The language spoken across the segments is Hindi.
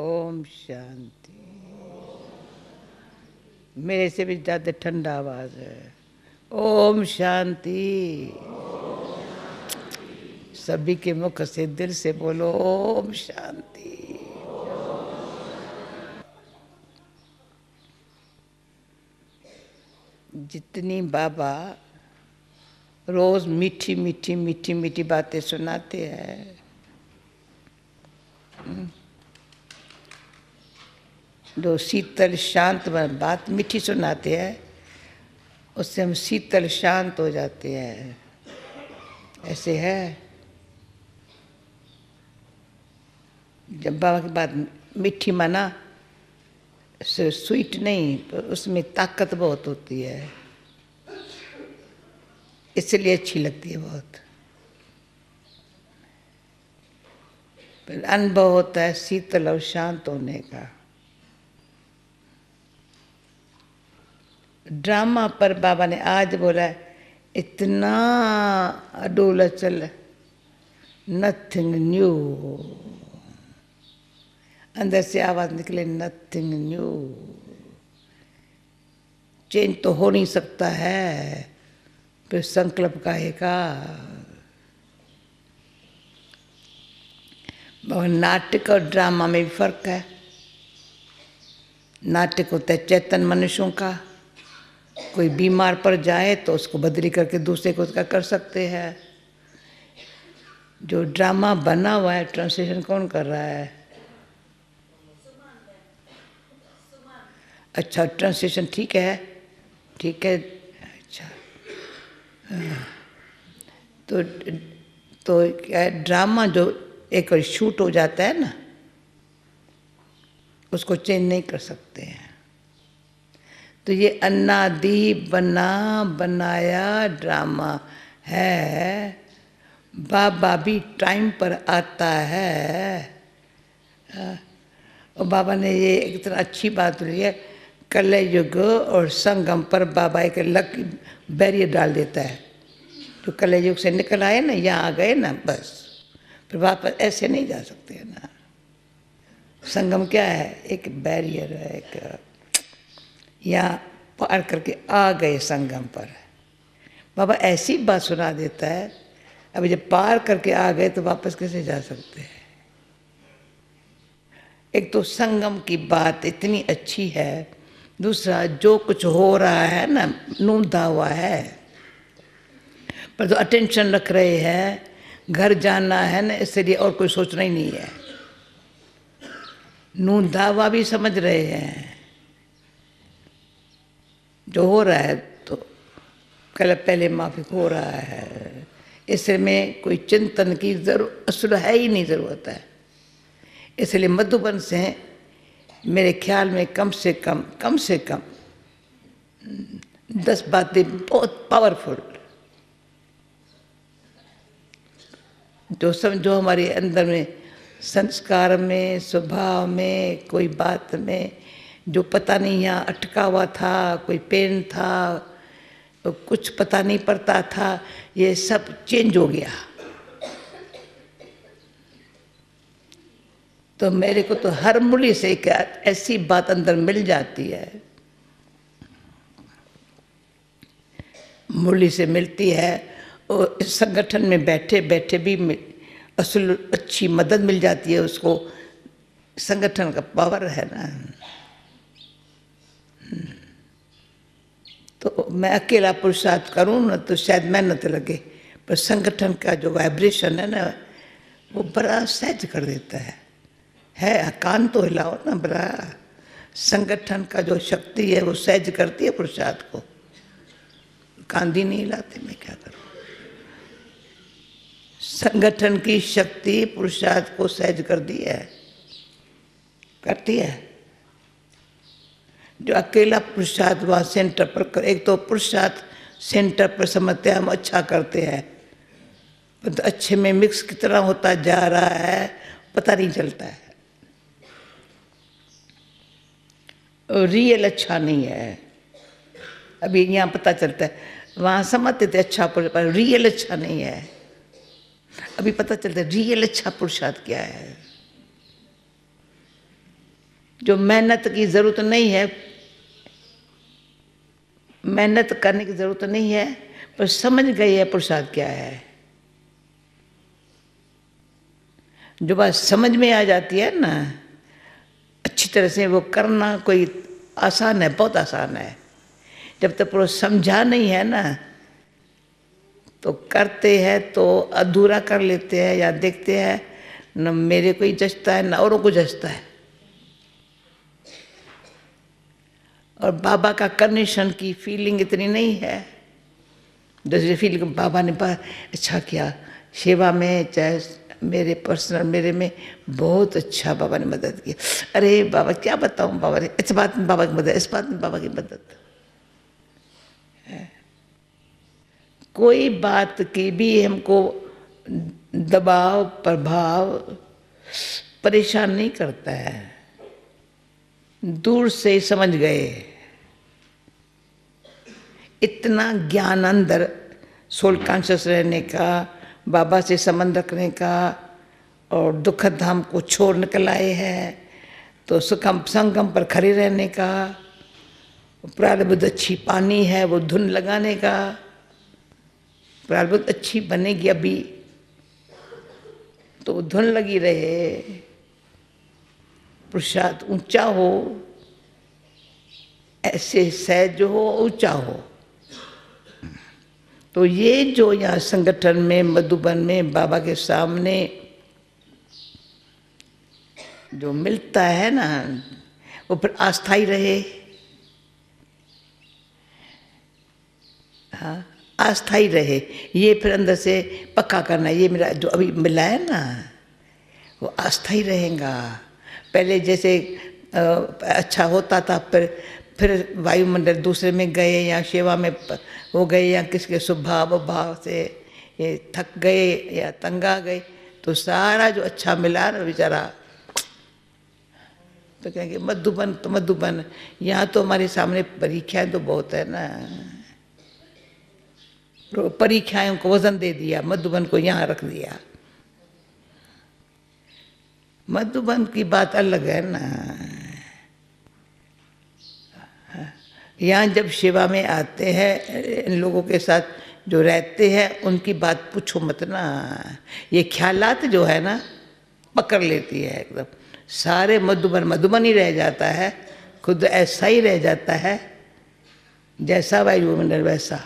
ओम शांति मेरे से भी ज़्यादा ठंडा आवाज़ है ओम शांति सभी के मुख से दिल से बोलो ओम शांति जितनी बाबा रोज मीठी मीठी मीठी मीठी बातें सुनाते हैं जो शीतल शांत बात मीठी सुनाते हैं उससे हम शीतल शांत हो जाते हैं ऐसे है जब बाबा की बात मीठी माना स्वीट नहीं पर उसमें ताकत बहुत होती है इसलिए अच्छी लगती है बहुत पर अनुभव होता है शीतल और शांत होने का ड्रामा पर बाबा ने आज बोला है इतना अडोला चल नथिंग न्यू अंदर से आवाज निकले नथिंग न्यू चेंज तो हो नहीं सकता है फिर संकल्प का एका नाटक और ड्रामा में भी फर्क है नाटक होता है चेतन मनुष्यों का कोई बीमार पर जाए तो उसको बदली करके दूसरे को उसका कर सकते हैं जो ड्रामा बना हुआ है ट्रांसलेशन कौन कर रहा है अच्छा ट्रांसलेशन ठीक है ठीक है अच्छा तो तो क्या ड्रामा जो एक बार शूट हो जाता है ना उसको चेंज नहीं कर सकते हैं तो ये दी बना बनाया ड्रामा है बाबा भी टाइम पर आता है और बाबा ने ये एक तरह अच्छी बात बोली है कल युग और संगम पर बाबा एक लक बैरियर डाल देता है जो तो कल युग से निकल आए ना यहाँ आ गए ना बस फिर वापस ऐसे नहीं जा सकते ना संगम क्या है एक बैरियर है एक यहाँ पार करके आ गए संगम पर बाबा ऐसी बात सुना देता है अब जब पार करके आ गए तो वापस कैसे जा सकते हैं एक तो संगम की बात इतनी अच्छी है दूसरा जो कुछ हो रहा है ना नूंधा हुआ है पर जो अटेंशन रख रहे हैं घर जाना है ना इसलिए और कोई सोचना ही नहीं है नूंधा हुआ भी समझ रहे हैं जो हो रहा है तो कल पहले माफिक हो रहा है में कोई चिंतन की जरूर असल है ही नहीं ज़रूरत है इसलिए मधुबन से मेरे ख्याल में कम से कम कम से कम दस बातें बहुत पावरफुल जो समझो हमारे अंदर में संस्कार में स्वभाव में कोई बात में जो पता नहीं यहाँ अटका हुआ था कोई पेन था कुछ पता नहीं पड़ता था ये सब चेंज हो गया तो मेरे को तो हर मुली से एक ऐसी बात अंदर मिल जाती है मुली से मिलती है और इस संगठन में बैठे बैठे भी असल अच्छी मदद मिल जाती है उसको संगठन का पावर है ना तो मैं अकेला पुरुषार्थ करूँ ना तो शायद मेहनत लगे पर संगठन का जो वाइब्रेशन है ना वो बड़ा सहज कर देता है है कान तो हिलाओ ना बड़ा संगठन का जो शक्ति है वो सहज करती है पुरुषार्थ को कांधी नहीं हिलाते मैं क्या करूँ संगठन की शक्ति पुरुषार्थ को सहज कर दी है करती है जो अकेला पुरुषार्थ वह सेंटर पर कर एक तो पुरुषार्थ सेंटर पर समझते हैं हम अच्छा करते हैं परंतु तो अच्छे में मिक्स कितना होता जा रहा है पता नहीं चलता है रियल अच्छा नहीं है अभी यहाँ पता चलता है वहाँ समझते थे अच्छा पर रियल अच्छा नहीं है अभी पता चलता है रियल अच्छा पुरुषार्थ क्या है जो मेहनत की ज़रूरत नहीं है मेहनत करने की ज़रूरत तो नहीं है पर समझ गई है प्रसाद क्या है जो बात समझ में आ जाती है ना अच्छी तरह से वो करना कोई आसान है बहुत आसान है जब तक तो समझा नहीं है ना तो करते हैं तो अधूरा कर लेते हैं या देखते हैं न मेरे को ही जचता है ना औरों को जचता है और बाबा का कनेक्शन की फीलिंग इतनी नहीं है दूसरी फीलिंग बाबा ने अच्छा किया सेवा में चाहे मेरे पर्सनल मेरे में बहुत अच्छा बाबा ने मदद की अरे बाबा क्या बताऊँ बाबा ने इस बात में बाबा की मदद इस बात में बाबा की मदद कोई बात की भी हमको दबाव प्रभाव परेशान नहीं करता है दूर से समझ गए इतना ज्ञान अंदर सोल कॉन्शियस रहने का बाबा से संबंध रखने का और दुख धाम को छोड़ निकल आए हैं तो सुखम संगम पर खड़े रहने का प्रारब्ध अच्छी पानी है वो धुन लगाने का प्रारब्ध अच्छी बनेगी अभी तो धुन लगी रहे प्रसाद ऊंचा हो ऐसे सहज हो ऊंचा हो तो ये जो यहाँ संगठन में मधुबन में बाबा के सामने जो मिलता है ना वो फिर अस्थाई रहे हाँ अस्थाई रहे ये फिर अंदर से पक्का करना ये मेरा जो अभी मिला है ना वो अस्थाई रहेगा पहले जैसे अच्छा होता था फिर फिर वायुमंडल दूसरे में गए या सेवा में हो गए या किसके स्वभाव भाव से ये थक गए या तंगा गए तो सारा जो अच्छा मिला ना बेचारा तो कहेंगे मधुबन तो मधुबन यहाँ तो हमारे सामने परीक्षाएं तो बहुत है ना परीक्षाएं को वजन दे दिया मधुबन को यहाँ रख दिया मधुबन की बात अलग है ना यहाँ जब सेवा में आते हैं इन लोगों के साथ जो रहते हैं उनकी बात पूछो मत ना ये ख्यालात जो है ना पकड़ लेती है एकदम सारे मधुबन मधुबन ही रह जाता है खुद ऐसा ही रह जाता है जैसा वायुमंडल वैसा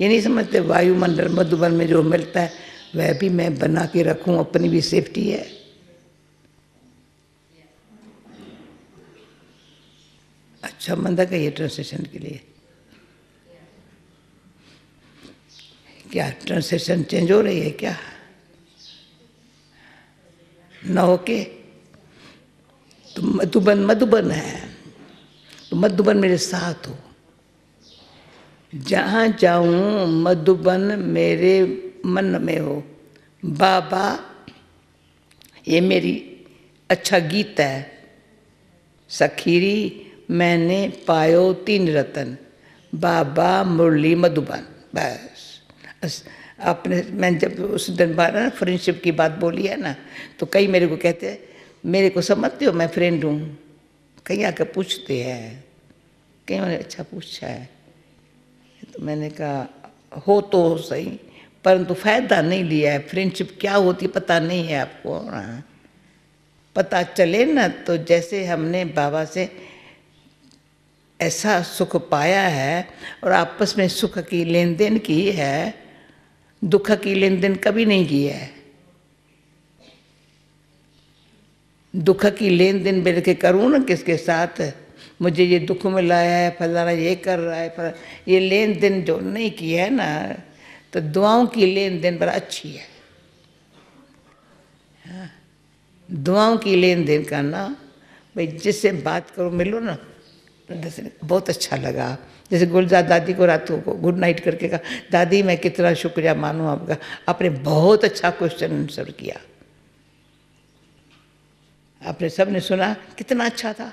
ये नहीं समझते वायुमंडल मधुबन में जो मिलता है वह भी मैं बना के रखूं अपनी भी सेफ्टी है संबंध का ये ट्रांसलेशन के लिए क्या ट्रांसलेशन चेंज हो रही है क्या न होके तो मधुबन मधुबन है तो मधुबन मेरे साथ हो जहाँ जाऊँ मधुबन मेरे मन में हो बाबा ये मेरी अच्छा गीत है सखीरी मैंने पायो तीन रतन बाबा मुरली मधुबन बस आपने मैं जब उस दिन बार ना फ्रेंडशिप की बात बोली है ना तो कई मेरे को कहते हैं मेरे को समझते हो मैं फ्रेंड हूँ कहीं आकर पूछते हैं कहीं मैंने अच्छा पूछा है तो मैंने कहा हो तो हो सही परंतु फ़ायदा नहीं लिया है फ्रेंडशिप क्या होती पता नहीं है आपको हाँ। पता चले ना तो जैसे हमने बाबा से ऐसा सुख पाया है और आपस में सुख की लेन देन की है दुख की लेन देन कभी नहीं की है दुख की लेन देन मेरे के करूँ ना किसके साथ मुझे ये दुख में लाया है फलाना ये कर रहा है ये लेन देन जो नहीं किया है ना तो दुआओं की लेन देन बड़ा अच्छी है हाँ, दुआओं की लेन देन करना भाई जिससे बात करो मिलो ना बहुत अच्छा लगा जैसे गुलजार दादी को रातों को गुड नाइट करके कहा दादी मैं कितना शुक्रिया मानूँ आपका आपने बहुत अच्छा क्वेश्चन आंसर किया आपने सब ने सुना कितना अच्छा था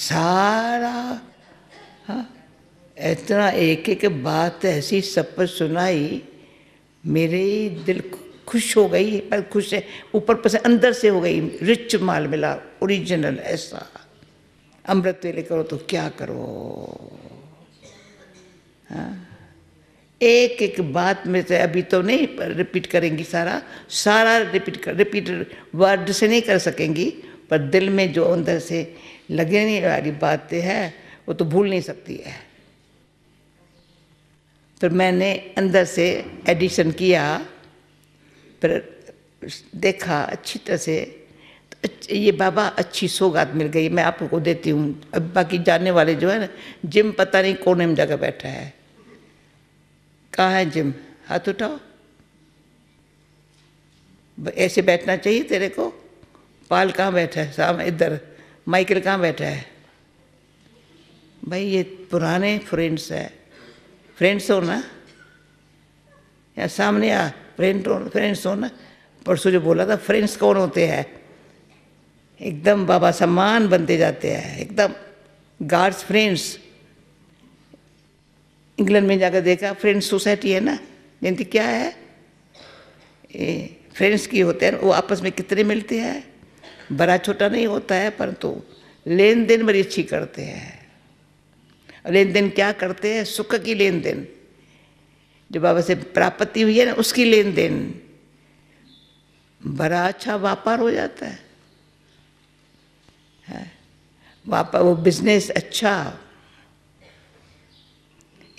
सारा हाँ इतना एक एक बात ऐसी सब पर सुनाई मेरे दिल खुश हो गई पर खुश है ऊपर पर से अंदर से हो गई रिच माल मिला ओरिजिनल ऐसा अमृत वेले करो तो क्या करो हाँ? एक एक बात में से अभी तो नहीं रिपीट करेंगी सारा सारा रिपीट कर रिपीट वर्ड से नहीं कर सकेंगी पर दिल में जो अंदर से लगने वाली बातें है वो तो भूल नहीं सकती है फिर तो मैंने अंदर से एडिशन किया फिर देखा अच्छी तरह से ये बाबा अच्छी सौगात मिल गई मैं आपको देती हूँ अब बाकी जाने वाले जो है ना जिम पता नहीं कोने में जगह बैठा है कहाँ है जिम हाथ उठाओ ऐसे बैठना चाहिए तेरे को पाल कहाँ बैठा है साम इधर माइकल कहाँ बैठा है भाई ये पुराने फ्रेंड्स है फ्रेंड्स हो ना या सामने आ फ्रेंड फ्रेंड्स हो ना परसों जो बोला था फ्रेंड्स कौन होते हैं एकदम बाबा सम्मान बनते जाते हैं एकदम गार्ड्स फ्रेंड्स इंग्लैंड में जाकर देखा फ्रेंड्स सोसाइटी है ना जिनकी क्या है ए, फ्रेंड्स की होते हैं वो आपस में कितने मिलते हैं बड़ा छोटा नहीं होता है परंतु तो लेन देन बड़ी अच्छी करते हैं लेन देन क्या करते हैं सुख की लेन देन जो बाबा से प्राप्ति हुई है ना उसकी लेन देन बड़ा अच्छा व्यापार हो जाता है पर वो बिजनेस अच्छा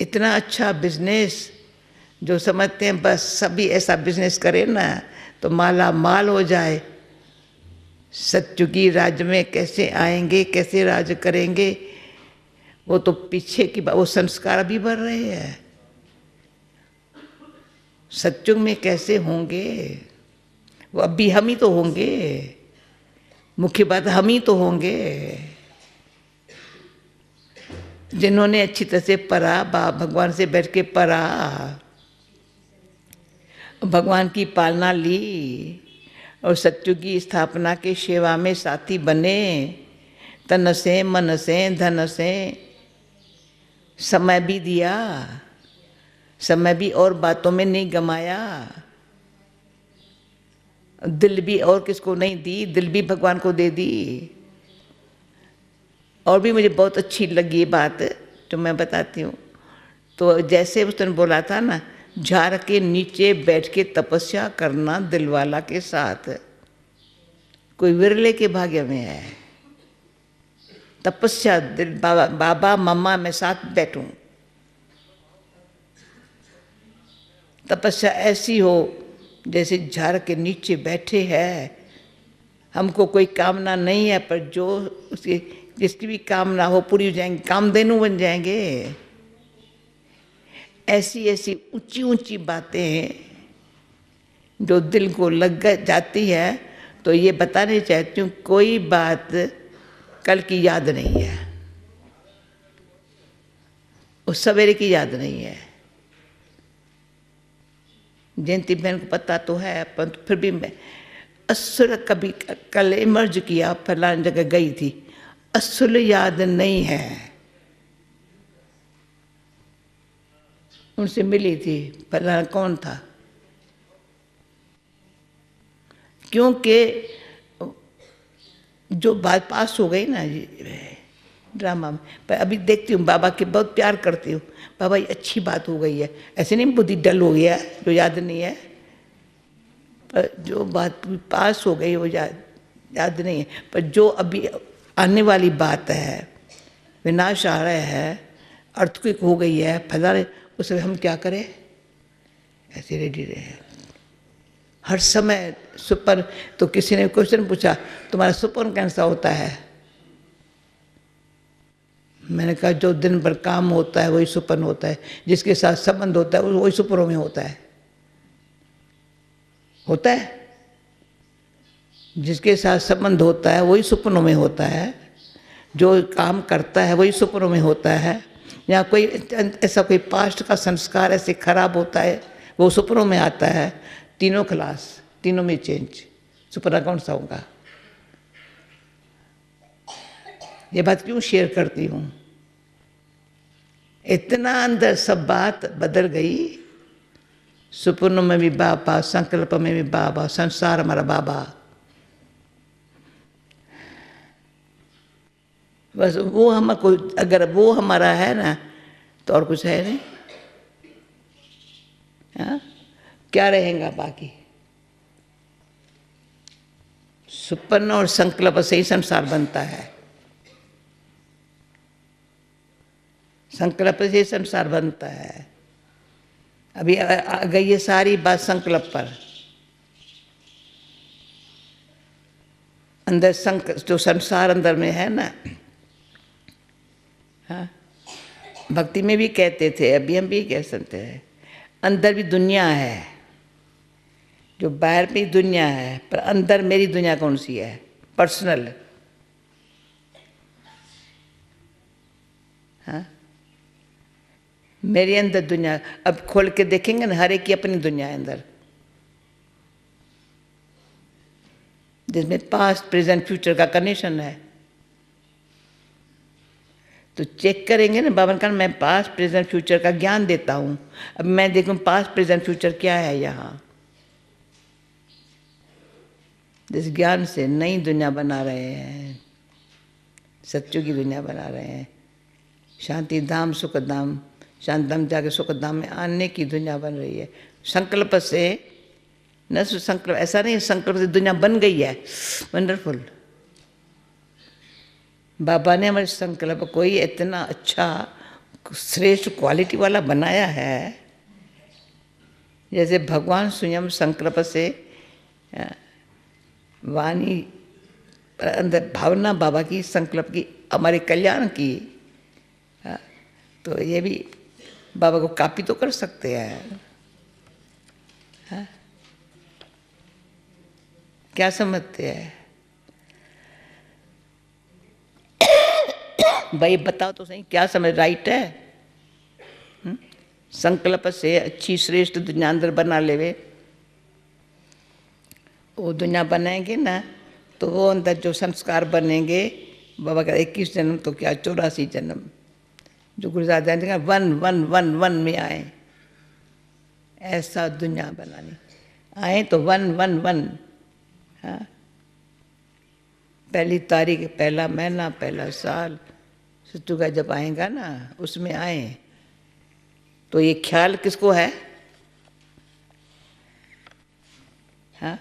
इतना अच्छा बिजनेस जो समझते हैं बस सभी ऐसा बिजनेस करे ना तो माला माल हो जाए सतयुगी राज्य में कैसे आएंगे कैसे राज करेंगे वो तो पीछे की वो संस्कार अभी बढ़ रहे हैं सत्युग में कैसे होंगे वो अभी हम ही तो होंगे मुख्य बात हम ही तो होंगे जिन्होंने अच्छी तरह से परा बा भगवान से बैठ के परा भगवान की पालना ली और सत्यु की स्थापना के सेवा में साथी बने तन से मन से धन से समय भी दिया समय भी और बातों में नहीं गमाया दिल भी और किसको नहीं दी दिल भी भगवान को दे दी और भी मुझे बहुत अच्छी लगी ये बात तो मैं बताती हूँ तो जैसे उसने बोला था ना झार के नीचे बैठ के तपस्या करना दिलवाला के साथ कोई विरले के भाग्य में है तपस्या दिल बाबा बाबा मम्मा मैं साथ बैठूं तपस्या ऐसी हो जैसे झाड़ के नीचे बैठे हैं हमको कोई कामना नहीं है पर जो उसकी जिसकी भी कामना हो पूरी हो जाएंगे कामधेनु बन जाएंगे ऐसी ऐसी ऊंची ऊंची बातें जो दिल को लग जाती है तो ये बताने चाहती हूँ कोई बात कल की याद नहीं है उस सवेरे की याद नहीं है जयंती बहन को पता तो है पर फिर भी मैं असुर कभी कल इमर्ज किया फलान जगह गई थी असुल याद नहीं है उनसे मिली थी फला कौन था क्योंकि जो बात पास हो गई ना ड्रामा में पर अभी देखती हूँ बाबा के बहुत प्यार करती हूँ बाबा ये अच्छी बात हो गई है ऐसे नहीं बुद्धि डल हो गया जो याद नहीं है पर जो बात पास हो गई वो याद याद नहीं है पर जो अभी आने वाली बात है विनाश आ रहा है अर्थक्विक हो गई है फैला उस समय हम क्या करें ऐसे रेडी रहे हर समय सुपर तो किसी ने क्वेश्चन पूछा तुम्हारा सुपर कैंसा होता है मैंने कहा जो दिन भर काम होता है वही सुपन होता है जिसके साथ संबंध होता है वही सुपनों में होता है होता है जिसके साथ संबंध होता है वही सुपनों में होता है जो काम करता है वही सुपनों में होता है या कोई ऐसा कोई पास्ट का संस्कार ऐसे खराब होता है वो सुपनों में आता है तीनों क्लास तीनों में चेंज सुपना कौन सा होगा ये बात क्यों शेयर करती हूँ इतना अंदर सब बात बदल गई सुपुर्ण में भी बाबा संकल्प में भी बाबा संसार हमारा बाबा बस वो हम अगर वो हमारा है ना तो और कुछ है नहीं हा? क्या रहेगा बाकी सुपन्न और संकल्प से ही संसार बनता है संकल्प से संसार बनता है अभी आ गई ये सारी बात संकल्प पर अंदर संक जो संसार अंदर में है ना हाँ भक्ति में भी कहते थे अभी हम भी कह सकते हैं अंदर भी दुनिया है जो बाहर भी दुनिया है पर अंदर मेरी दुनिया कौन सी है पर्सनल हाँ मेरे अंदर दुनिया अब खोल के देखेंगे ना हर एक की अपनी दुनिया है अंदर जिसमें पास्ट प्रेजेंट फ्यूचर का कनेक्शन है तो चेक करेंगे ना बाबन खान मैं पास्ट प्रेजेंट फ्यूचर का ज्ञान देता हूँ अब मैं देखूँ पास्ट प्रेजेंट फ्यूचर क्या है यहाँ जिस ज्ञान से नई दुनिया बना रहे हैं सच्चों की दुनिया बना रहे हैं शांति धाम सुख धाम शांतम जाके सुखधाम में आने की दुनिया बन रही है संकल्प से न संकल्प ऐसा नहीं संकल्प से दुनिया बन गई है वंडरफुल बाबा ने हमारे संकल्प को ही इतना अच्छा श्रेष्ठ क्वालिटी वाला बनाया है जैसे भगवान स्वयं संकल्प से वाणी अंदर भावना बाबा की संकल्प की हमारे कल्याण की तो ये भी बाबा को कापी तो कर सकते हैं हाँ? क्या समझते हैं भाई बताओ तो सही क्या समझ राइट है हुँ? हम्म? संकल्प से अच्छी श्रेष्ठ दुनिया अंदर बना ले वो दुनिया बनाएंगे ना तो वो अंदर जो संस्कार बनेंगे बाबा का इक्कीस जन्म तो क्या चौरासी जन्म जो गुरुदादा ने कहा वन वन वन वन में आए ऐसा दुनिया बनानी आए तो वन वन वन हाँ पहली तारीख पहला महीना पहला साल सत्तू का जब आएगा ना उसमें आए तो ये ख्याल किसको है हाँ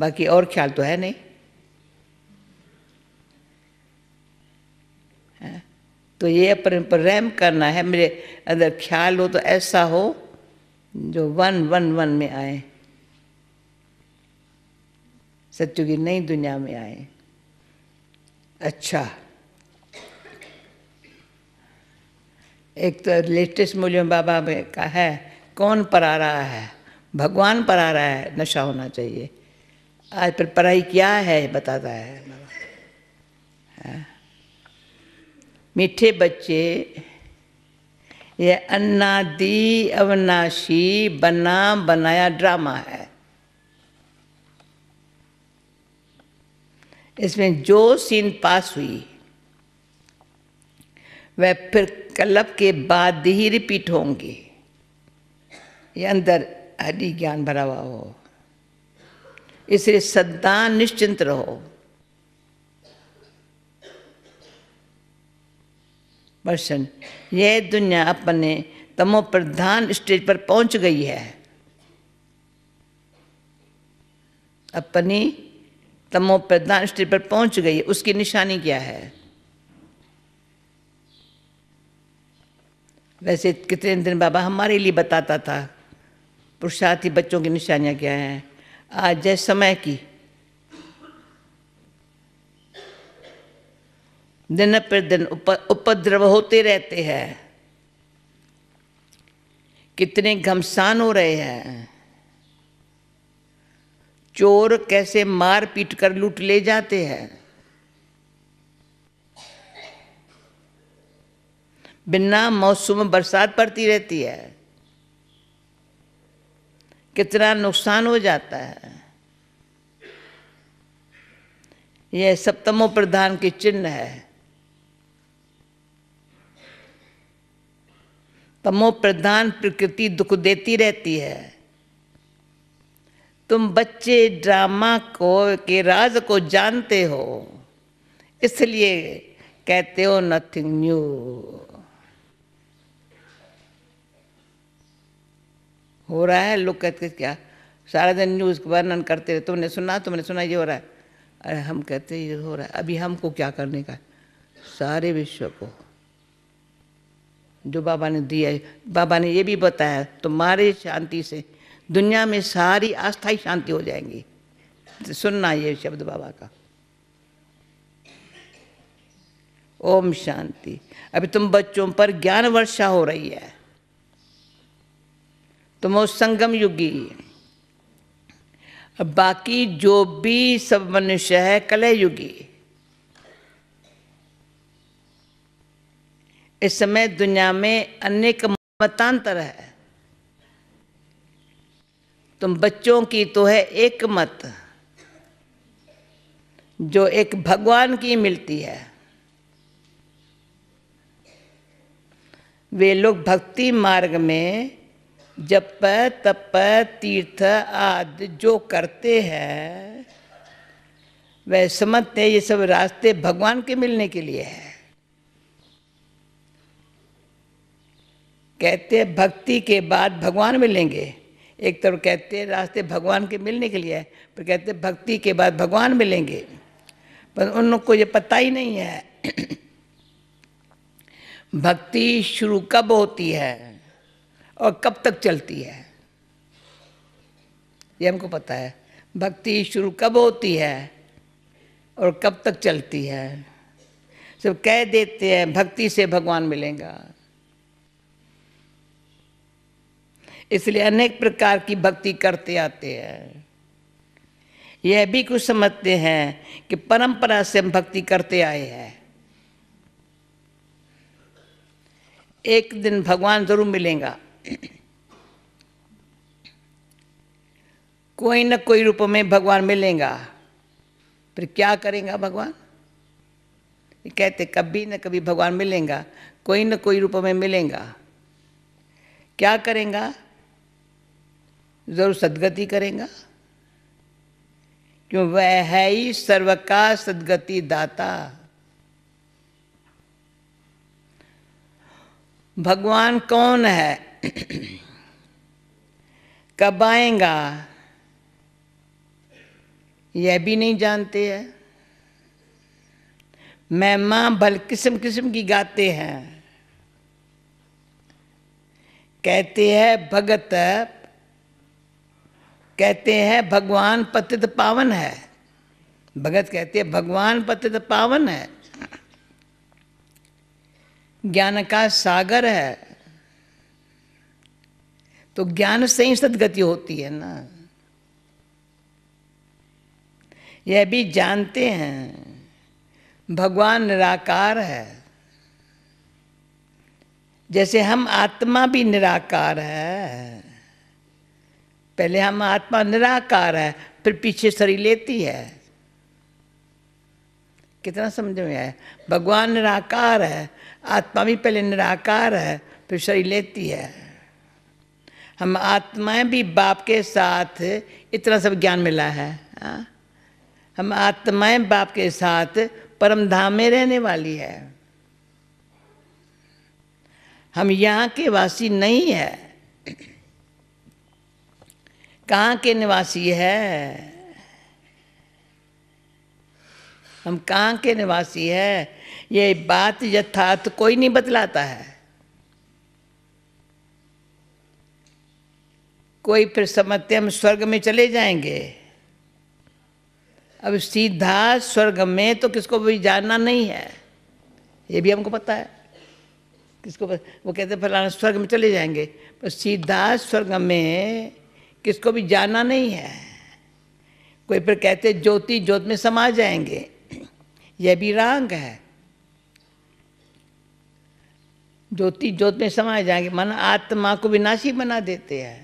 बाकी और ख्याल तो है नहीं तो ये अपने पर रैम करना है मेरे अंदर ख्याल हो तो ऐसा हो जो वन वन वन में आए सच्चू की नई दुनिया में आए अच्छा एक तो लेटेस्ट मूल्यों बाबा का है कौन पर आ रहा है भगवान पर आ रहा है नशा होना चाहिए आज पर पढ़ाई क्या है बताता है बाबा हाँ। है मीठे बच्चे ये अन्नादि अवनाशी बना बनाया ड्रामा है इसमें जो सीन पास हुई वह फिर कलप के बाद ही रिपीट होंगे ये अंदर हड्डी ज्ञान भरा हुआ हो इसलिए सदा निश्चिंत रहो पर्सन यह दुनिया अपने तमो प्रधान स्टेज पर पहुंच गई है अपनी तमो प्रधान स्टेज पर पहुंच गई है उसकी निशानी क्या है वैसे कितने दिन बाबा हमारे लिए बताता था पुरुषार्थी बच्चों की निशानियाँ क्या हैं आज है समय की दिन पर दिन उप, उपद्रव होते रहते हैं कितने घमसान हो रहे हैं चोर कैसे मार पीट कर लूट ले जाते हैं बिना मौसम बरसात पड़ती रहती है कितना नुकसान हो जाता है यह सप्तमो प्रधान की चिन्ह है तमो प्रधान प्रकृति दुख देती रहती है तुम बच्चे ड्रामा को के राज को जानते हो इसलिए कहते हो नथिंग न्यू हो रहा है लोग कहते क्या सारा दिन न्यूज़ का वर्णन करते रहे तुमने सुना तुमने सुना ये हो रहा है अरे हम कहते ये हो रहा है अभी हमको क्या करने का सारे विश्व को जो बाबा ने दिया है बाबा ने ये भी बताया तुम्हारे तो शांति से दुनिया में सारी अस्थाई शांति हो जाएंगी सुनना ये शब्द बाबा का ओम शांति अभी तुम बच्चों पर ज्ञान वर्षा हो रही है तुम उस संगम युगी बाकी जो भी सब मनुष्य है कलयुगी युगी इस समय दुनिया में अनेक मतांतर है तुम बच्चों की तो है एक मत जो एक भगवान की मिलती है वे लोग भक्ति मार्ग में जप तप तीर्थ आदि जो करते हैं वह समझते ये सब रास्ते भगवान के मिलने के लिए है कहते हैं भक्ति के बाद भगवान मिलेंगे एक तरफ कहते हैं रास्ते भगवान के मिलने के लिए पर कहते हैं भक्ति के बाद भगवान मिलेंगे पर उन लोग को ये पता ही नहीं है भक्ति शुरू कब होती है और कब तक चलती है ये हमको पता है भक्ति शुरू कब होती है और कब तक चलती है सब कह देते हैं भक्ति से भगवान मिलेगा इसलिए अनेक प्रकार की भक्ति करते आते हैं यह भी कुछ समझते हैं कि परंपरा से हम भक्ति करते आए हैं एक दिन भगवान जरूर मिलेगा कोई ना कोई रूप में भगवान मिलेगा फिर क्या करेगा भगवान कहते कभी ना कभी भगवान मिलेगा कोई ना कोई रूप में मिलेगा क्या करेगा जरूर सदगति करेगा क्यों वह है ही सर्व का सदगति दाता भगवान कौन है कब आएगा यह भी नहीं जानते हैं मैं माँ भल किस्म किस्म की गाते हैं कहते हैं भगत कहते हैं भगवान पतित पावन है भगत कहते हैं भगवान पतित पावन है ज्ञान का सागर है तो ज्ञान से ही सदगति होती है ना यह भी जानते हैं भगवान निराकार है जैसे हम आत्मा भी निराकार है पहले हम आत्मा निराकार है फिर पीछे शरीर लेती है कितना समझ में आया भगवान निराकार है आत्मा भी पहले निराकार है फिर शरीर लेती है हम आत्माएं भी बाप के साथ इतना सब ज्ञान मिला है आ? हाँ? हम आत्माएं बाप के साथ परम धाम में रहने वाली है हम यहाँ के वासी नहीं है कहाँ के निवासी है हम कहाँ के निवासी है ये बात यथार्थ कोई नहीं बतलाता है कोई फिर समझते हम स्वर्ग में चले जाएंगे अब सीधा स्वर्ग में तो किसको भी जानना नहीं है ये भी हमको पता है किसको पता? वो कहते फलाना स्वर्ग में चले जाएंगे पर सीधा स्वर्ग में किसको भी जाना नहीं है कोई फिर कहते ज्योति ज्योत में समा जाएंगे यह भी रांग है ज्योति ज्योत में समा जाएंगे मन आत्मा को विनाशी बना देते हैं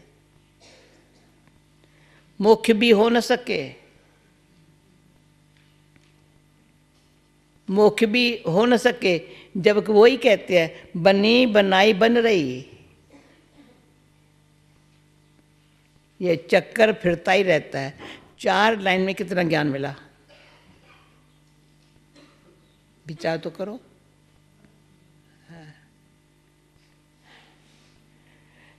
मुख्य भी हो न सके मुख्य भी हो न सके जबकि वही कहते हैं बनी बनाई बन रही ये चक्कर फिरता ही रहता है चार लाइन में कितना ज्ञान मिला विचार तो करो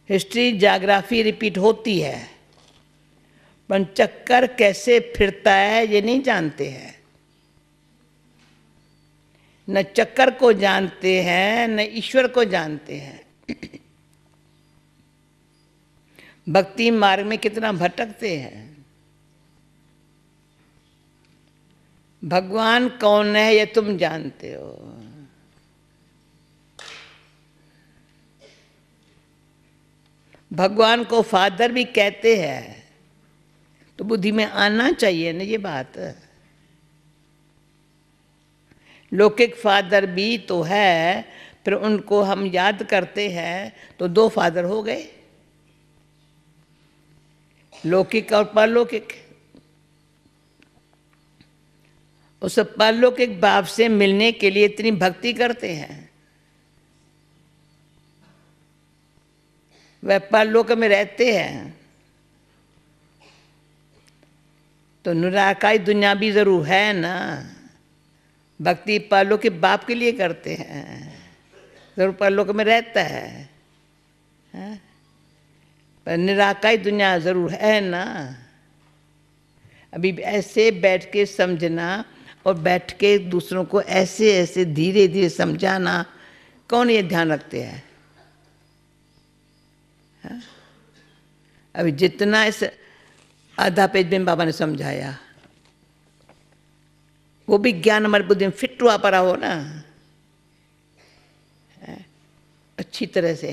हिस्ट्री जाग्राफी रिपीट होती है पर चक्कर कैसे फिरता है ये नहीं जानते हैं न चक्कर को जानते हैं न ईश्वर को जानते हैं भक्ति मार्ग में कितना भटकते हैं भगवान कौन है ये तुम जानते हो भगवान को फादर भी कहते हैं तो बुद्धि में आना चाहिए ना ये बात लौकिक फादर भी तो है फिर उनको हम याद करते हैं तो दो फादर हो गए लौकिक और पारलौकिक उस पारलौकिक बाप से मिलने के लिए इतनी भक्ति करते हैं वह पारलोक में रहते हैं तो निराकाई दुनिया भी जरूर है ना भक्ति परलोक के बाप के लिए करते हैं जरूर परलोक में रहता है, है? हाँ? निराकाई दुनिया ज़रूर है ना अभी ऐसे बैठ के समझना और बैठ के दूसरों को ऐसे ऐसे धीरे धीरे समझाना कौन ये ध्यान रखते हैं हाँ? अभी जितना इस आधा पेज में बाबा ने समझाया वो भी ज्ञान हमारे बुद्धि में फिट हुआ पड़ा हो ना हाँ? अच्छी तरह से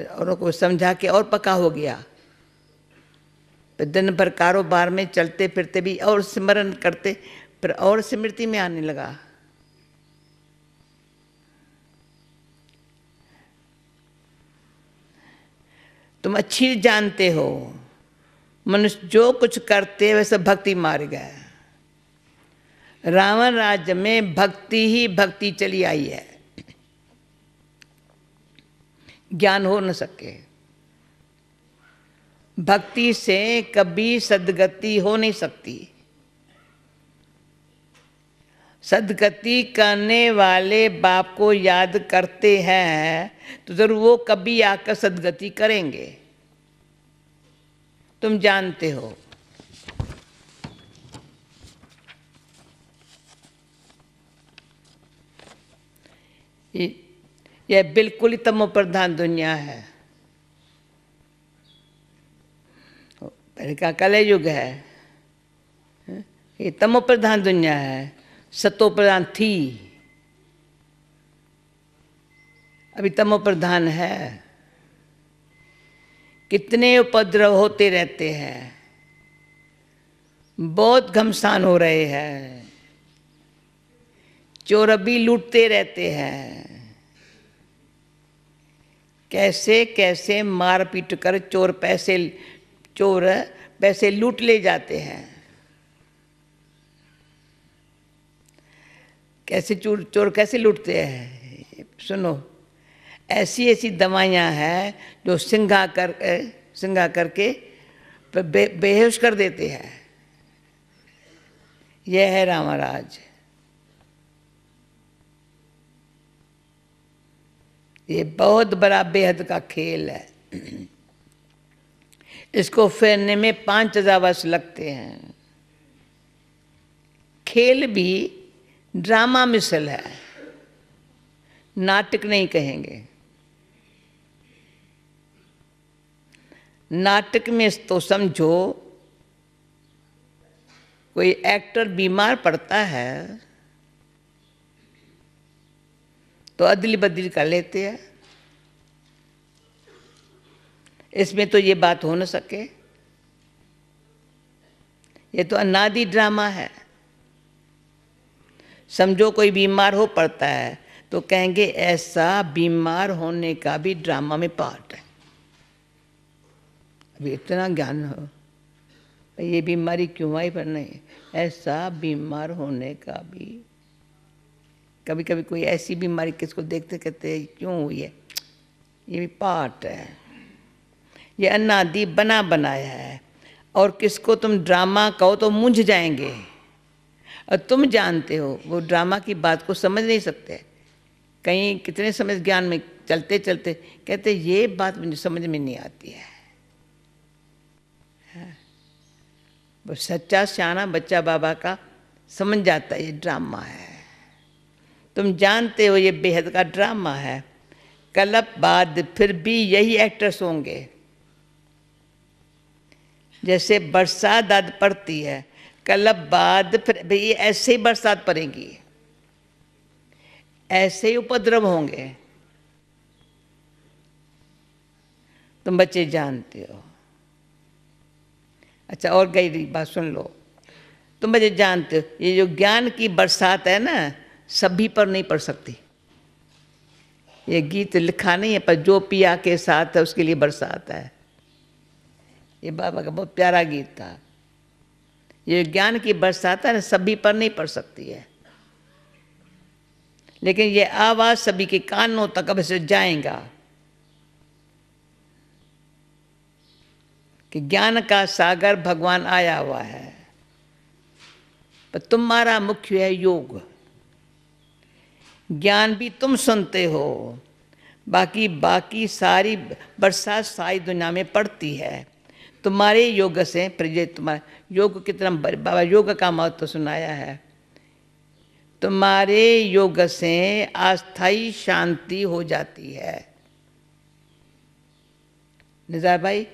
और को समझा के और पका हो गया तो दिन भर कारोबार में चलते फिरते भी और स्मरण करते फिर और स्मृति में आने लगा तुम अच्छी जानते हो मनुष्य जो कुछ करते हैं वैसे भक्ति मार गए रावण राज्य में भक्ति ही भक्ति चली आई है ज्ञान हो न सके भक्ति से कभी सदगति हो नहीं सकती सदगति करने वाले बाप को याद करते हैं तो जरूर वो कभी आकर सदगति करेंगे तुम जानते हो ये यह बिल्कुल ही तमो प्रधान दुनिया है पहले का कलय युग है ये तमो प्रधान दुनिया है सतो प्रधान थी अभी तमो प्रधान है कितने उपद्रव होते रहते हैं बहुत घमसान हो रहे हैं चोर अभी लूटते रहते हैं कैसे कैसे मार पीट कर चोर पैसे चोर पैसे लूट ले जाते हैं कैसे चोर चोर कैसे लूटते हैं सुनो ऐसी ऐसी दवाइयाँ हैं जो सिंगा कर सिंगा करके बे, बेहोश कर देते हैं यह है रामाराज ये बहुत बड़ा बेहद का खेल है इसको फेरने में पाँच हजार वर्ष लगते हैं खेल भी ड्रामा मिसल है नाटक नहीं कहेंगे नाटक में तो समझो कोई एक्टर बीमार पड़ता है तो अदली बदली कर लेते हैं इसमें तो ये बात हो ना सके ये तो अनादि ड्रामा है समझो कोई बीमार हो पड़ता है तो कहेंगे ऐसा बीमार होने का भी ड्रामा में पार्ट है अभी इतना ज्ञान हो ये बीमारी क्यों आई पर नहीं ऐसा बीमार होने का भी कभी कभी कोई ऐसी बीमारी किसको देखते कहते क्यों हुई है ये भी पार्ट है ये अन्नादि बना बनाया है और किसको तुम ड्रामा कहो तो मुंझ जाएंगे और तुम जानते हो वो ड्रामा की बात को समझ नहीं सकते कहीं कितने समय ज्ञान में चलते चलते कहते ये बात मुझे समझ में नहीं आती है हाँ। वो सच्चा सियाना बच्चा बाबा का समझ जाता है ये ड्रामा है तुम जानते हो ये बेहद का ड्रामा है कलप बाद फिर भी यही एक्ट्रेस होंगे जैसे बरसात आद पड़ती है कलप बाद फिर भी ऐसे ही बरसात पड़ेगी ऐसे ही उपद्रव होंगे तुम बच्चे जानते हो अच्छा और गई बात सुन लो तुम बच्चे जानते हो ये जो ज्ञान की बरसात है ना सभी पर नहीं पढ़ सकती ये गीत लिखा नहीं है पर जो पिया के साथ है उसके लिए बरसात है ये बाबा का बहुत प्यारा गीत था ये ज्ञान की बरसात है सभी पर नहीं पड़ सकती है लेकिन ये आवाज़ सभी के कानों तक अब से जाएगा कि ज्ञान का सागर भगवान आया हुआ है पर तुम्हारा मुख्य है योग ज्ञान भी तुम सुनते हो बाकी बाकी सारी बरसात सारी दुनिया में पड़ती है तुम्हारे योग से प्रजय तुम्हारा योग कितना बाबा योग का महत्व सुनाया है तुम्हारे योग से अस्थाई शांति हो जाती है निजार भाई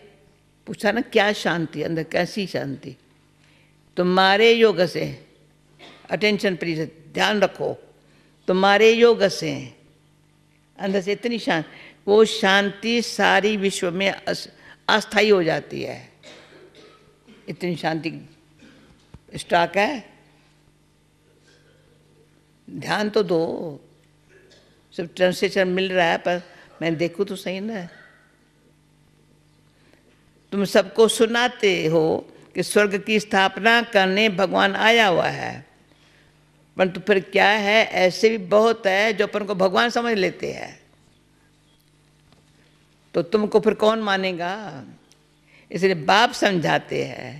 पूछा ना क्या शांति अंदर कैसी शांति तुम्हारे योग से अटेंशन प्लीज ध्यान रखो तुम्हारे योग से हैं अंदर से इतनी शांति वो शांति सारी विश्व में अस्थाई हो जाती है इतनी शांति स्टॉक है ध्यान तो दो सिर्फ ट्रांसलेशन मिल रहा है पर मैं देखूँ तो सही ना तुम सबको सुनाते हो कि स्वर्ग की स्थापना करने भगवान आया हुआ है परंतु फिर क्या है ऐसे भी बहुत है जो अपन को भगवान समझ लेते हैं तो तुमको फिर कौन मानेगा इसलिए बाप समझाते हैं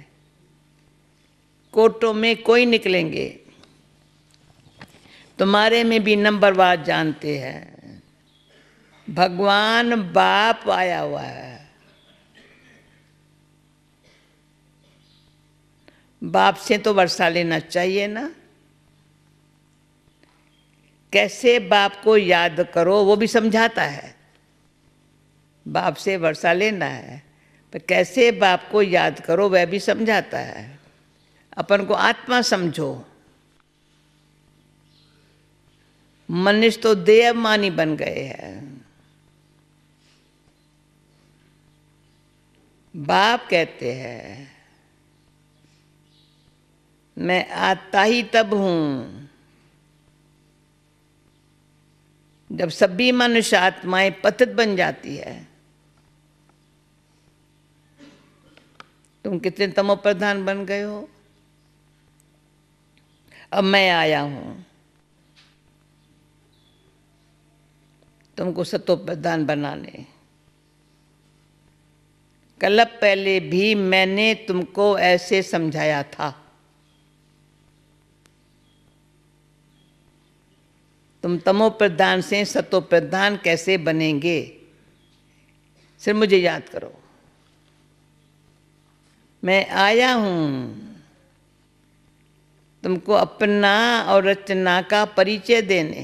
कोटों में कोई निकलेंगे तुम्हारे में भी नंबर नंबरवार जानते हैं भगवान बाप आया हुआ है बाप से तो वर्षा लेना चाहिए ना कैसे बाप को याद करो वो भी समझाता है बाप से वर्षा लेना है पर कैसे बाप को याद करो वह भी समझाता है अपन को आत्मा समझो मनुष्य तो देव मानी बन गए हैं बाप कहते हैं मैं आता ही तब हूँ जब सभी मनुष्य आत्माएं पतित बन जाती है तुम कितने तमो प्रधान बन गए हो अब मैं आया हूं तुमको सतो प्रधान बनाने कल पहले भी मैंने तुमको ऐसे समझाया था तुम तमो प्रधान से सतो प्रधान कैसे बनेंगे सिर्फ मुझे याद करो मैं आया हूँ तुमको अपना और रचना का परिचय देने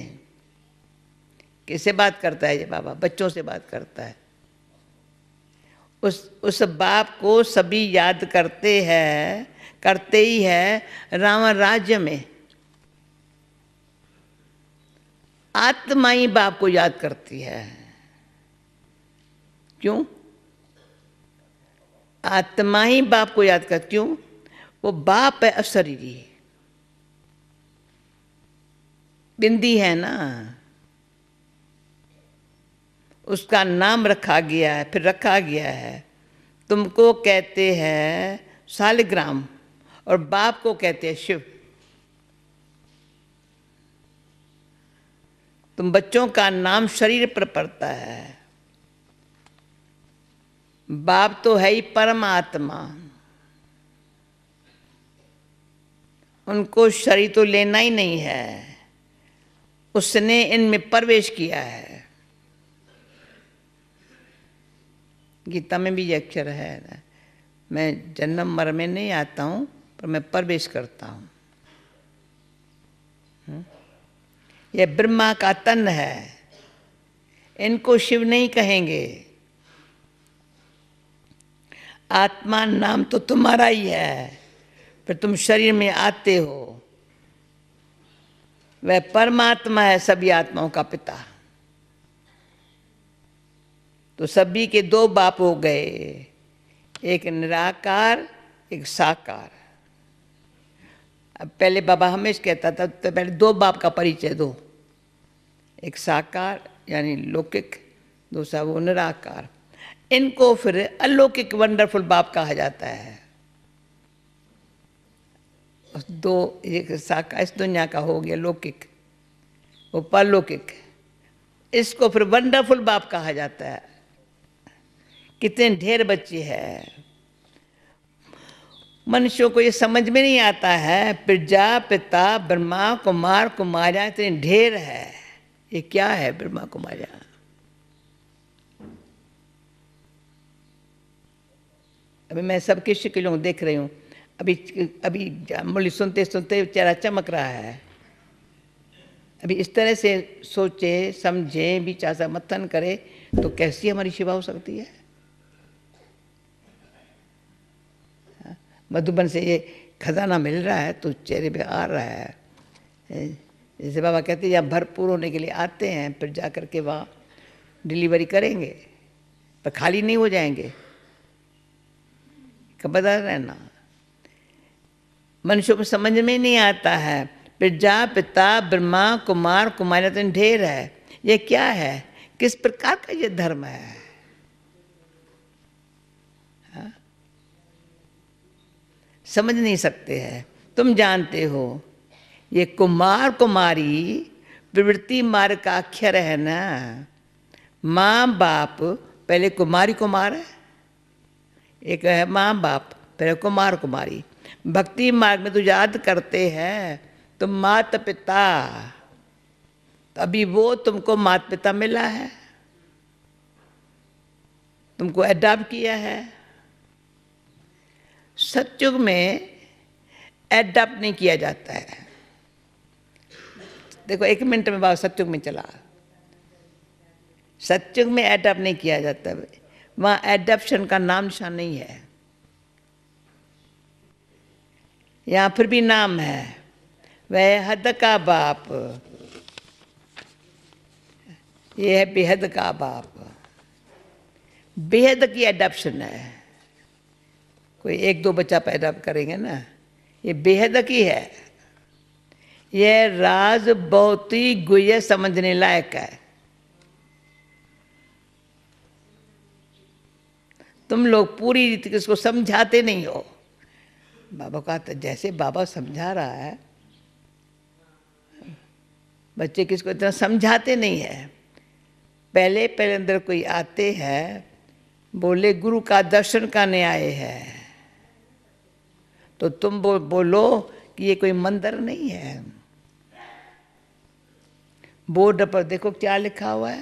कैसे बात करता है ये बाबा बच्चों से बात करता है उस उस बाप को सभी याद करते हैं करते ही है राम राज्य में आत्मा ही बाप को याद करती है क्यों आत्मा ही बाप को याद कर क्यों वो बाप है अशरीरी बिंदी है ना उसका नाम रखा गया है फिर रखा गया है तुमको कहते हैं शालिग्राम और बाप को कहते हैं शिव तुम बच्चों का नाम शरीर पर पड़ता है बाप तो है ही परमात्मा उनको शरीर तो लेना ही नहीं है उसने इनमें प्रवेश किया है गीता में भी ये अक्षर है मैं जन्म मर में नहीं आता हूँ पर मैं प्रवेश करता हूँ ये ब्रह्मा का तन है इनको शिव नहीं कहेंगे आत्मा नाम तो तुम्हारा ही है फिर तुम शरीर में आते हो वह परमात्मा है सभी आत्माओं का पिता तो सभी के दो बाप हो गए एक निराकार एक साकार पहले बाबा हमेश कहता था तो पहले दो बाप का परिचय दो एक साकार यानी लौकिक दूसरा वो निराकार इनको फिर अलौकिक वंडरफुल बाप कहा जाता है दो एक साकार इस दुनिया का हो गया लौकिक वो परलौकिक इसको फिर वंडरफुल बाप कहा जाता है कितने ढेर बच्चे हैं मनुष्यों को ये समझ में नहीं आता है प्रजा पिता ब्रह्मा कुमार कुमारिया इतने ढेर है ये क्या है ब्रह्मा कुमारिया अभी मैं सबके शिकलों देख रही हूँ अभी अभी मूल्य सुनते सुनते चेहरा चमक रहा है अभी इस तरह से सोचे समझें विचार मथन करे तो कैसी हमारी शिवा हो सकती है मधुबन से ये खजाना मिल रहा है तो चेहरे पे आ रहा है जैसे बाबा कहते हैं आप भरपूर होने के लिए आते हैं फिर जा कर के वहाँ डिलीवरी करेंगे पर खाली नहीं हो जाएंगे बता रहना मनुष्यों को समझ में नहीं आता है प्रजा पिता ब्रह्मा कुमार कुमारी तो ढेर है ये क्या है किस प्रकार का ये धर्म है समझ नहीं सकते हैं तुम जानते हो ये कुमार कुमारी प्रवृत्ति मार्ग का अक्षर है ना माँ बाप पहले कुमारी कुमार है एक है माँ बाप पहले कुमार कुमारी भक्ति मार्ग में तो याद करते हैं तुम माता पिता तो अभी वो तुमको माता पिता मिला है तुमको एडाप्ट किया है सत्युग में एडप्ट नहीं किया जाता है देखो एक मिनट में बाबा सत्युग में चला सत्युग में एडप्ट नहीं किया जाता वहाँ एडप्शन का नाम निशान नहीं है यहाँ फिर भी नाम है वह हद का बाप यह है बेहद का बाप बेहद की एडप्शन है कोई एक दो बच्चा पैदा करेंगे ना ये बेहद की है यह राज बहुत ही गुह्य समझने लायक है तुम लोग पूरी रीति इसको समझाते नहीं हो बाबा का तो जैसे बाबा समझा रहा है बच्चे किसको इतना समझाते नहीं है पहले पहले अंदर कोई आते हैं बोले गुरु का दर्शन करने आए हैं तो तुम बो, बोलो कि ये कोई मंदिर नहीं है बोर्ड पर देखो क्या लिखा हुआ है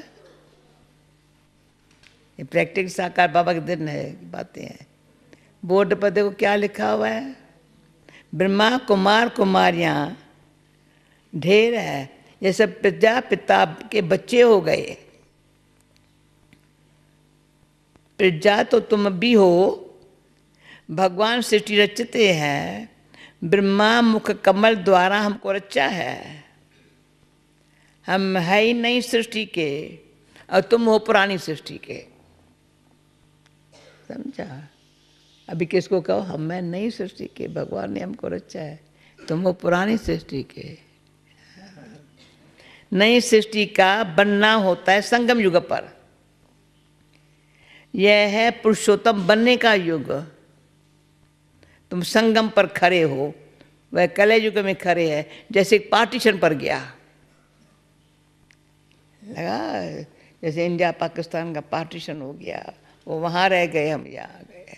ये प्रैक्टिकल साकार बाबा के दिन है बातें हैं बोर्ड पर देखो क्या लिखा हुआ है ब्रह्मा कुमार कुमारियाँ ढेर है ये सब प्रजा पिता के बच्चे हो गए प्रजा तो तुम भी हो भगवान सृष्टि रचते हैं ब्रह्मा मुख कमल द्वारा हमको रचा है हम है ही नई सृष्टि के और तुम हो पुरानी सृष्टि के समझा अभी किसको कहो हम मैं नई सृष्टि के भगवान ने हमको रचा है तुम हो पुरानी सृष्टि के नई सृष्टि का बनना होता है संगम युग पर यह है पुरुषोत्तम बनने का युग तुम संगम पर खड़े हो वह कलेजुग में खड़े है जैसे पार्टीशन पर गया लगा जैसे इंडिया पाकिस्तान का पार्टीशन हो गया वो वहाँ रह गए हम यहाँ आ गए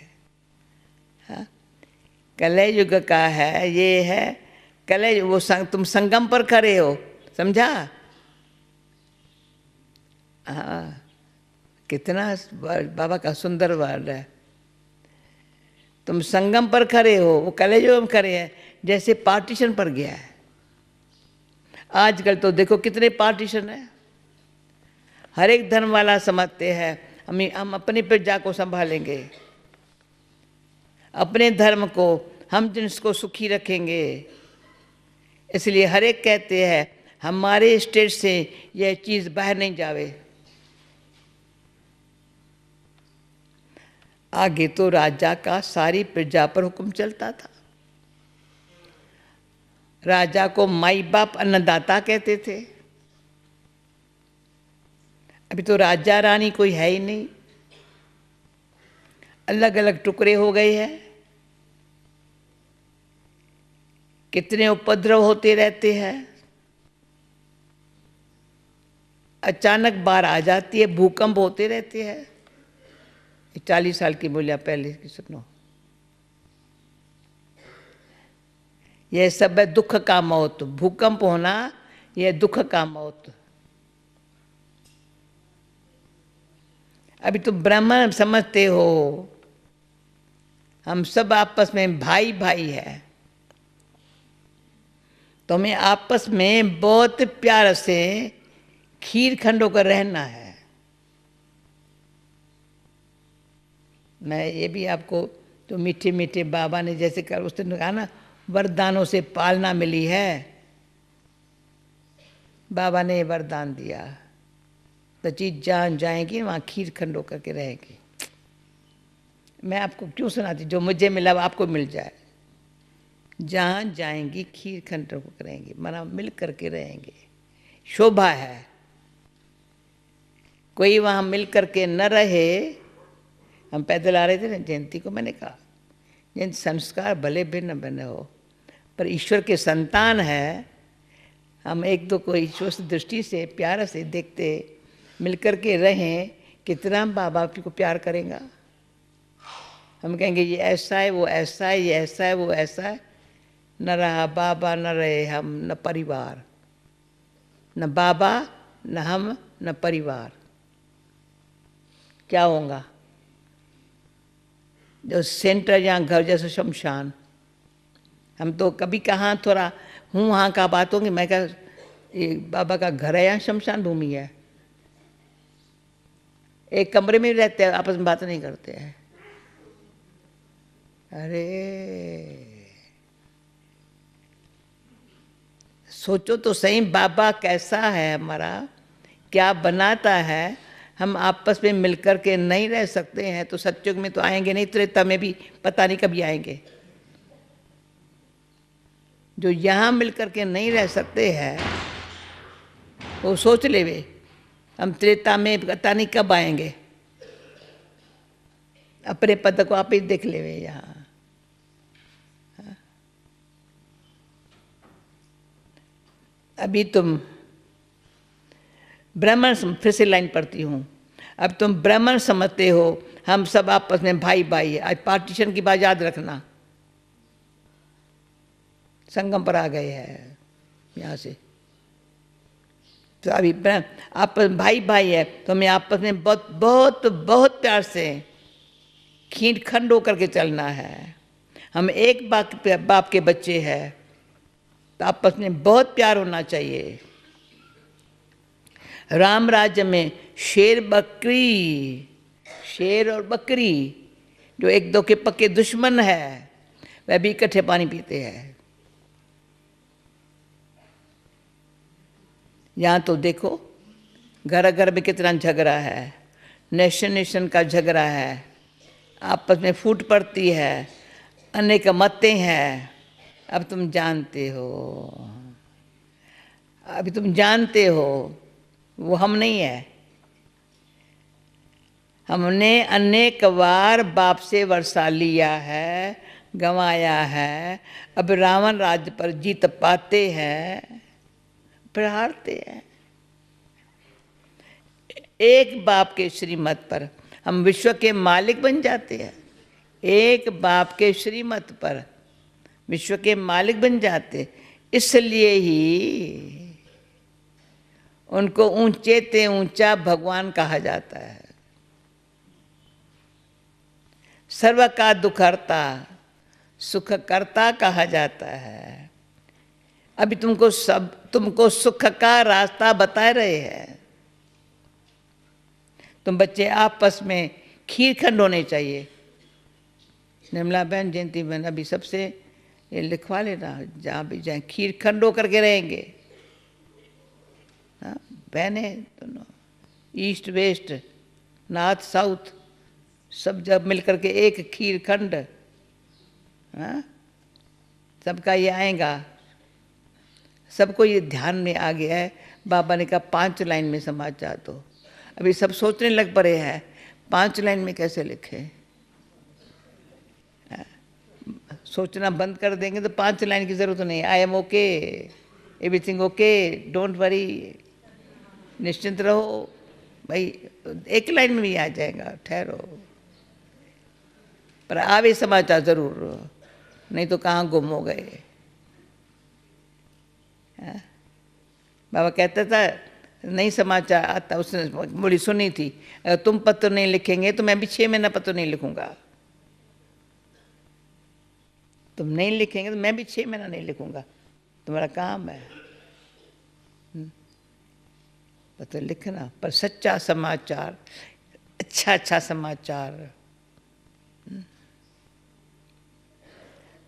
हाँ कलयुग का है ये है कले वो संग, तुम संगम पर खड़े हो समझा हाँ कितना बाबा का सुंदर वर्ड है तुम संगम पर खड़े हो वो कलेजों में खड़े हैं जैसे पार्टीशन पर गया है आजकल तो देखो कितने पार्टीशन है हर एक धर्म वाला समझते हैं हम हम अपनी प्रजा को संभालेंगे अपने धर्म को हम जिनको सुखी रखेंगे इसलिए हर एक कहते हैं हमारे स्टेट से यह चीज़ बाहर नहीं जावे आगे तो राजा का सारी प्रजा पर हुक्म चलता था राजा को माई बाप अन्नदाता कहते थे अभी तो राजा रानी कोई है ही नहीं अलग अलग टुकड़े हो गए हैं कितने उपद्रव होते रहते हैं अचानक बाढ़ आ जाती है भूकंप होते रहते हैं चालीस साल की बोलिया पहले की सुनो यह सब है दुख का मौत भूकंप होना यह दुख का मौत अभी तुम ब्राह्मण समझते हो हम सब आपस में भाई भाई है तो आपस में बहुत प्यार से खीर खंड होकर रहना है मैं ये भी आपको तो मीठे मीठे बाबा ने जैसे कर उसने कहा ना वरदानों से पालना मिली है बाबा ने वरदान दिया तो चीज जान जाएंगी वहाँ खीर खंडो करके रहेगी मैं आपको क्यों सुनाती जो मुझे मिला वो आपको मिल जाए जहाँ जाएंगी खीर खंडो को मना मिल करके रहेंगे शोभा है कोई वहाँ मिल करके न रहे हम पैदल आ रहे थे ना जयंती को मैंने कहा जिन संस्कार भले भिन्न बने हो पर ईश्वर के संतान है हम एक दो को ईश्वर से दृष्टि से प्यार से देखते मिलकर के रहें कितना माँ बाप को प्यार करेंगे हम कहेंगे ये ऐसा है वो ऐसा है ये ऐसा है वो ऐसा है न रहा बाबा न रहे हम न परिवार न बाबा न हम न परिवार क्या होगा जो सेंटर या घर जैसे शमशान हम तो कभी कहाँ थोड़ा हूँ वहाँ का बात होगी मैं क्या ये बाबा का घर है या शमशान भूमि है एक कमरे में रहते हैं आपस में बात नहीं करते हैं अरे सोचो तो सही बाबा कैसा है हमारा क्या बनाता है हम आपस में मिलकर के नहीं रह सकते हैं तो सत्युग में तो आएंगे नहीं त्रेता में भी पता नहीं कभी आएंगे जो यहाँ मिलकर के नहीं रह सकते हैं वो सोच ले वे हम त्रेता में पता नहीं कब आएंगे अपने पद को आप ही देख ले वे यहाँ हाँ। अभी तुम ब्राह्मण फिर से लाइन पढ़ती हूँ अब तुम ब्राह्मण समझते हो हम सब आपस में भाई भाई है आज पार्टीशन की बात याद रखना संगम पर आ गए हैं यहाँ से तो अभी आपस भाई भाई है तो हमें आपस में बहुत बहुत बहुत प्यार से खींच खंड होकर के चलना है हम एक बाप बाप के बच्चे हैं तो आपस में बहुत प्यार होना चाहिए राम राज्य में शेर बकरी शेर और बकरी जो एक दो के पक्के दुश्मन है वह भी इकट्ठे पानी पीते हैं यहाँ तो देखो घर घर में कितना झगड़ा है नेशन नेशन का झगड़ा है आपस में फूट पड़ती है अनेक मतें हैं अब तुम जानते हो अभी तुम जानते हो वो हम नहीं है हमने अनेक बार बाप से वर्षा लिया है गंवाया है अब रावण राज्य पर जीत पाते हैं प्रहारते हैं एक बाप के श्रीमत पर हम विश्व के मालिक बन जाते हैं एक बाप के श्रीमत पर विश्व के मालिक बन जाते इसलिए ही उनको ऊंचे ते ऊंचा भगवान कहा जाता है सर्व का सुख सुखकर्ता कहा जाता है अभी तुमको सब तुमको सुख का रास्ता बता रहे हैं तुम बच्चे आपस में खीर खंड होने चाहिए निर्मला बहन जयंती बहन अभी सबसे ये लिखवा लेना जहाँ भी जाए खीर खंड होकर के रहेंगे पहने दोनों ईस्ट वेस्ट नॉर्थ साउथ सब जब मिलकर के एक खीर खंड हाँ? सबका ये आएगा सबको ये ध्यान में आ गया है बाबा ने कहा पांच लाइन में समाचार दो अभी सब सोचने लग पड़े हैं पांच लाइन में कैसे लिखे हाँ? सोचना बंद कर देंगे तो पांच लाइन की जरूरत नहीं I am okay everything okay don't worry निश्चिंत रहो भाई एक लाइन में भी आ जाएगा ठहरो पर आवे समाचार जरूर नहीं तो कहाँ गुम हो गए हाँ। बाबा कहता था नहीं समाचार आता उसने बोली सुनी थी अगर तुम पत्र नहीं लिखेंगे तो मैं भी छः महीना पत्र नहीं लिखूंगा तुम नहीं लिखेंगे तो मैं भी छः महीना नहीं लिखूंगा तुम्हारा काम है पत्र तो तो लिखना पर सच्चा समाचार अच्छा अच्छा समाचार हम्म।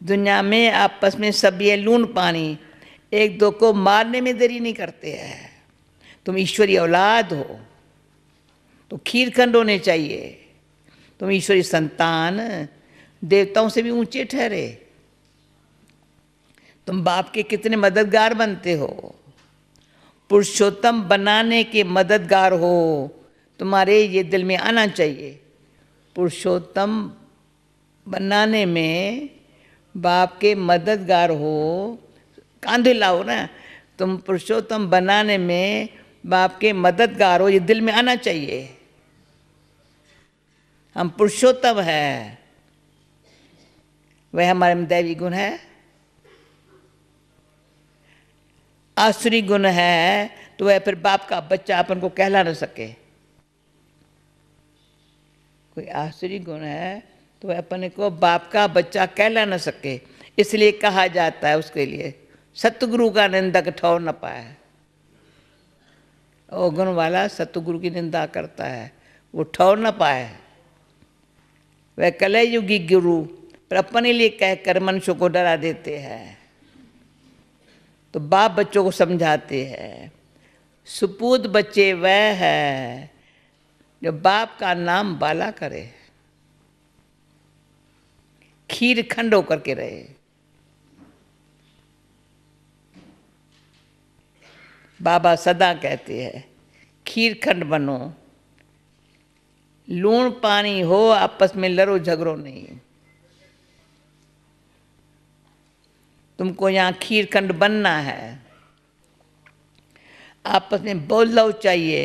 दुनिया में आपस में सब ये लून पानी एक दो को मारने में देरी नहीं करते हैं तुम ईश्वरी औलाद हो तो खीर खंड होने चाहिए तुम ईश्वरी संतान देवताओं से भी ऊंचे ठहरे तुम बाप के कितने मददगार बनते हो पुरुषोत्तम बनाने के मददगार हो तुम्हारे ये दिल में आना चाहिए पुरुषोत्तम बनाने में बाप के मददगार हो कांधे लाओ ना तुम पुरुषोत्तम बनाने में बाप के मददगार हो ये दिल में आना चाहिए हम पुरुषोत्तम हैं वह हमारे में दैवी गुण है आसरी गुण है तो वह फिर बाप का बच्चा अपन को कहला ना सके कोई आसरी गुण है तो वह अपने को बाप का बच्चा कहला ना सके इसलिए कहा जाता है उसके लिए सतगुरु का निंदक ठौर न पाए और गुण वाला सतगुरु की निंदा करता है वो ठौर न पाए वह कलयुगी गुरु पर अपने लिए कह कर मनुष्य को डरा देते हैं तो बाप बच्चों को समझाते हैं सुपूत बच्चे वह है जो बाप का नाम बाला करे खीर खंड होकर के रहे बाबा सदा कहते हैं खीर खंड बनो लूण पानी हो आपस में लड़ो झगड़ो नहीं तुमको यहाँ खीरखंड बनना है आपस में लो चाहिए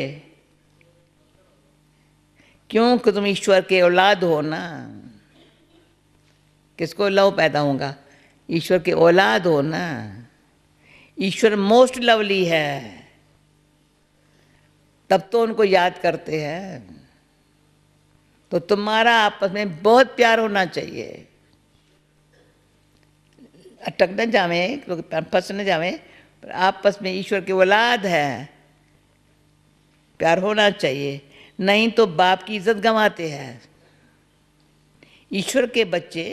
क्योंकि तुम ईश्वर के औलाद हो ना किसको लव पैदा होगा ईश्वर के औलाद हो ना ईश्वर मोस्ट लवली है तब तो उनको याद करते हैं तो तुम्हारा आपस में बहुत प्यार होना चाहिए अटक न जावे फंस न जावे पर आपस में ईश्वर की औलाद है प्यार होना चाहिए नहीं तो बाप की इज्जत गंवाते हैं ईश्वर के बच्चे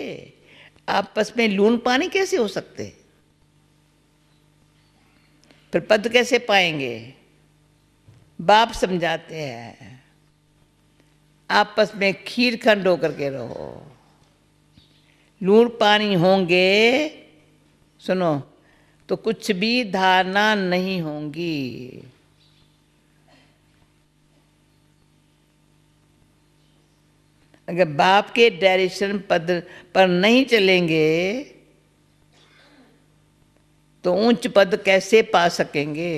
आपस में लून पानी कैसे हो सकते फिर पद कैसे पाएंगे बाप समझाते हैं आपस में खीर खंड होकर के रहो लूण पानी होंगे सुनो तो कुछ भी धारणा नहीं होंगी अगर बाप के डायरेक्शन पद पर नहीं चलेंगे तो ऊंच पद कैसे पा सकेंगे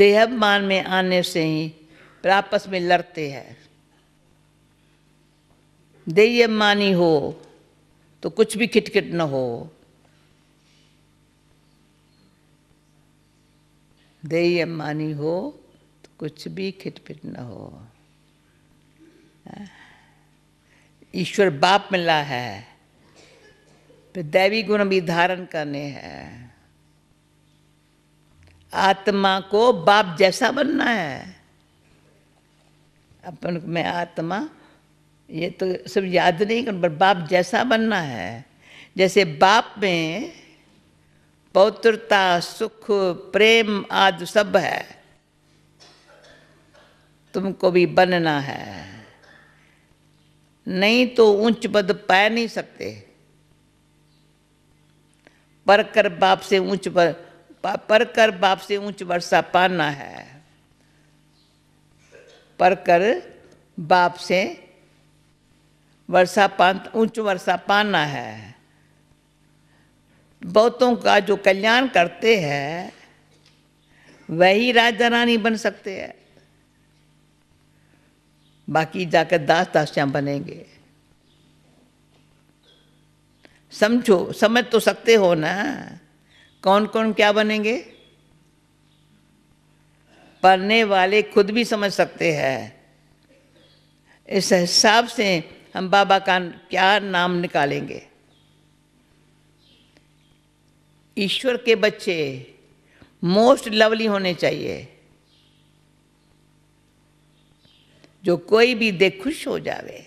देहभमान में आने से ही आपस में लड़ते हैं मानी हो तो कुछ भी खिटखिट न हो मानी हो तो कुछ भी खिटपिट न हो ईश्वर बाप मिला है फिर दैवी गुण भी धारण करने हैं आत्मा को बाप जैसा बनना है अपन में आत्मा ये तो सब याद नहीं कर बाप जैसा बनना है जैसे बाप में पौत्रता सुख प्रेम आदि सब है तुमको भी बनना है नहीं तो ऊंच पद पा नहीं सकते पर कर बाप से ऊंच पर, पर कर बाप से ऊंच वर्षा पाना है पर कर बाप से वर्षा पान उच्च वर्षा पाना है बहुतों का जो कल्याण करते हैं वही राजा रानी बन सकते हैं बाकी जाकर दास दासियां बनेंगे समझो समझ तो सकते हो ना कौन कौन क्या बनेंगे पढ़ने वाले खुद भी समझ सकते हैं इस हिसाब से हम बाबा का क्या नाम निकालेंगे ईश्वर के बच्चे मोस्ट लवली होने चाहिए जो कोई भी दे खुश हो जावे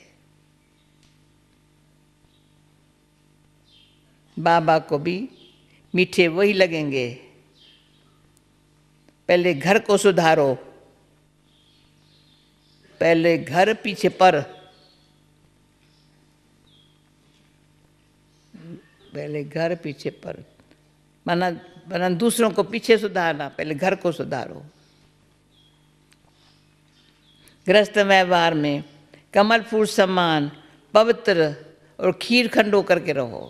बाबा को भी मीठे वही लगेंगे पहले घर को सुधारो पहले घर पीछे पर पहले घर पीछे पर माना माना दूसरों को पीछे सुधारना पहले घर को सुधारो ग्रस्त व्यवहार में कमल फूल समान पवित्र और खीर खंड होकर के रहो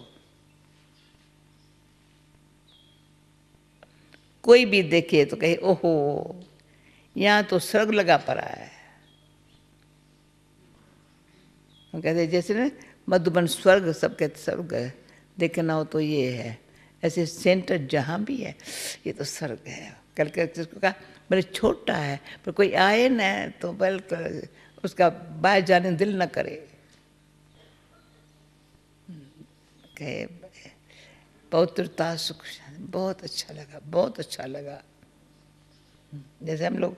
कोई भी देखे तो कहे ओहो यहाँ तो स्वर्ग लगा पड़ा है हम कहते जैसे ना मधुबन स्वर्ग सब कहते स्वर्ग है देखना हो तो ये है ऐसे सेंटर जहाँ भी है ये तो स्वर्ग है कल उसको कहा बड़े छोटा है पर कोई आए ना तो बल उसका बाहर जाने दिल ना करे कहे पवित्रता सुख बहुत अच्छा लगा बहुत अच्छा लगा जैसे हम लोग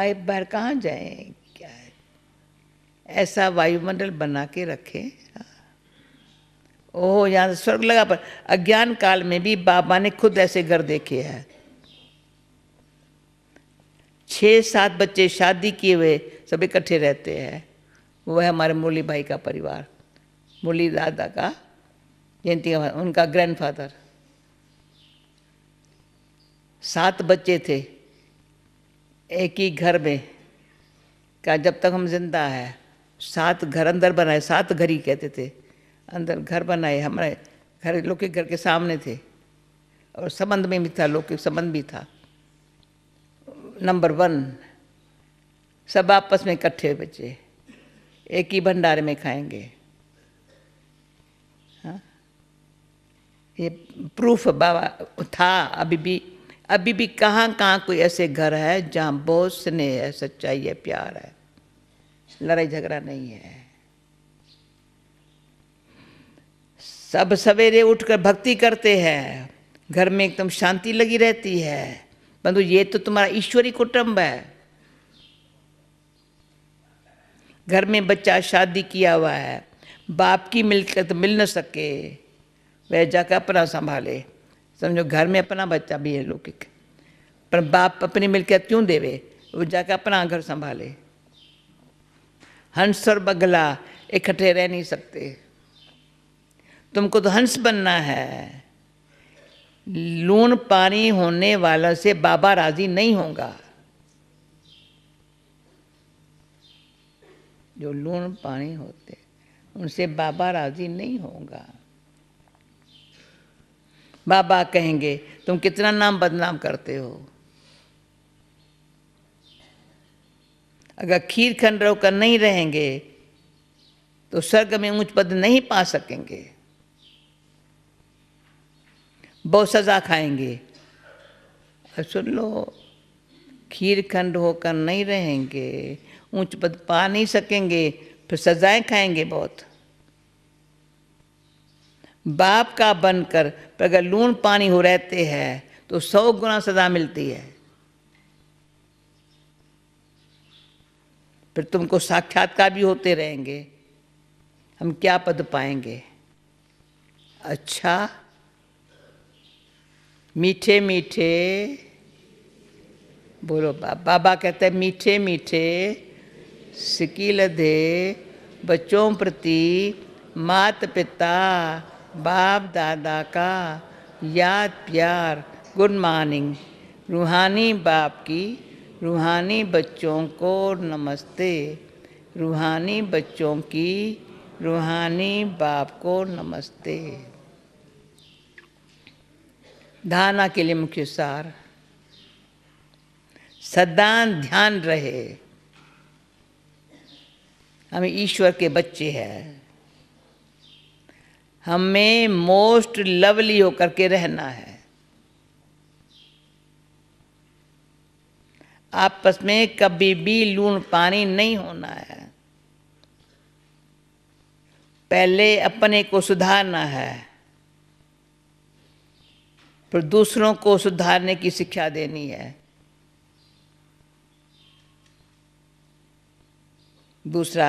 आए बाहर कहाँ जाएं क्या है ऐसा वायुमंडल बना के रखें हाँ। ओह यहाँ स्वर्ग लगा पर अज्ञान काल में भी बाबा ने खुद ऐसे घर देखे हैं छः सात बच्चे शादी किए हुए सब इकट्ठे रहते हैं वो है हमारे मुरली भाई का परिवार मुरली दादा का जयंती का उनका ग्रैंडफादर सात बच्चे थे एक ही घर में का जब तक हम जिंदा है सात घर अंदर बनाए सात घर ही कहते थे अंदर घर बनाए हमारे घर लोग के घर के सामने थे और संबंध में भी था लोग के संबंध भी था नंबर वन सब आपस में इकट्ठे बच्चे एक ही भंडारे में खाएंगे हाँ ये प्रूफ बाबा था अभी भी अभी भी कहाँ कहाँ कोई ऐसे घर है जहाँ बहुत स्नेह है सच्चाई है प्यार है लड़ाई झगड़ा नहीं है सब सवेरे उठकर भक्ति करते हैं घर में एकदम शांति लगी रहती है परंतु ये तो तुम्हारा ईश्वरी कुटुंब है घर में बच्चा शादी किया हुआ है बाप की मिलकत तो मिल न सके वह जाकर अपना संभाले समझो घर में अपना बच्चा भी है लौकिक पर बाप अपनी मिलकत क्यों देवे वो जाकर अपना घर संभाले हंस और बगला इकट्ठे रह नहीं सकते तुमको तो हंस बनना है लून पानी होने वाला से बाबा राजी नहीं होगा जो लून पानी होते उनसे बाबा राजी नहीं होगा बाबा कहेंगे तुम कितना नाम बदनाम करते हो अगर खीर खंड रोकर नहीं रहेंगे तो स्वर्ग में ऊंच पद नहीं पा सकेंगे बहुत सज़ा खाएंगे और सुन लो खीर खंड होकर नहीं रहेंगे ऊंच पद पा नहीं सकेंगे फिर सजाएं खाएंगे बहुत बाप का बनकर पर अगर लून पानी हो रहते हैं तो सौ गुना सजा मिलती है फिर तुमको साक्षात्कार भी होते रहेंगे हम क्या पद पाएंगे अच्छा मीठे मीठे बोलो बाबा बाबा कहते हैं मीठे मीठे शकील दे बच्चों प्रति मात पिता बाप दादा का याद प्यार गुड मॉर्निंग रूहानी बाप की रूहानी बच्चों को नमस्ते रूहानी बच्चों की रूहानी बाप को नमस्ते धारणा के लिए मुख्य सार सदान ध्यान रहे हम ईश्वर के बच्चे हैं हमें मोस्ट लवली होकर के रहना है आपस में कभी भी लून पानी नहीं होना है पहले अपने को सुधारना है पर दूसरों को सुधारने की शिक्षा देनी है दूसरा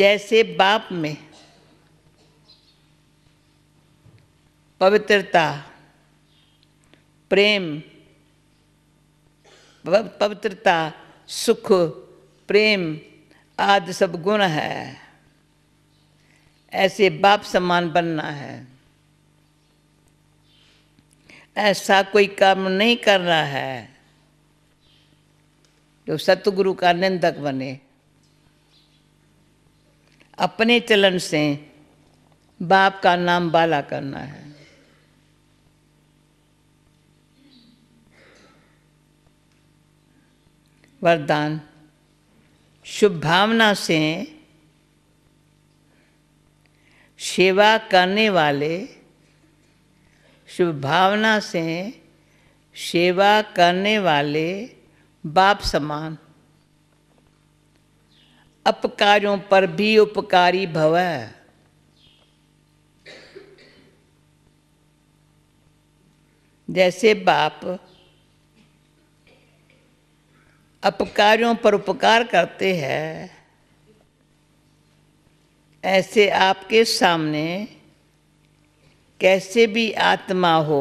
जैसे बाप में पवित्रता प्रेम पवित्रता सुख प्रेम आदि सब गुण है ऐसे बाप समान बनना है ऐसा कोई काम नहीं करना है जो सतगुरु का निंदक बने अपने चलन से बाप का नाम बाला करना है वरदान शुभ भावना से सेवा करने वाले शुभ भावना से सेवा करने वाले बाप समान अपकारों पर भी उपकारी भव जैसे बाप अपकारों पर उपकार करते हैं ऐसे आपके सामने कैसे भी आत्मा हो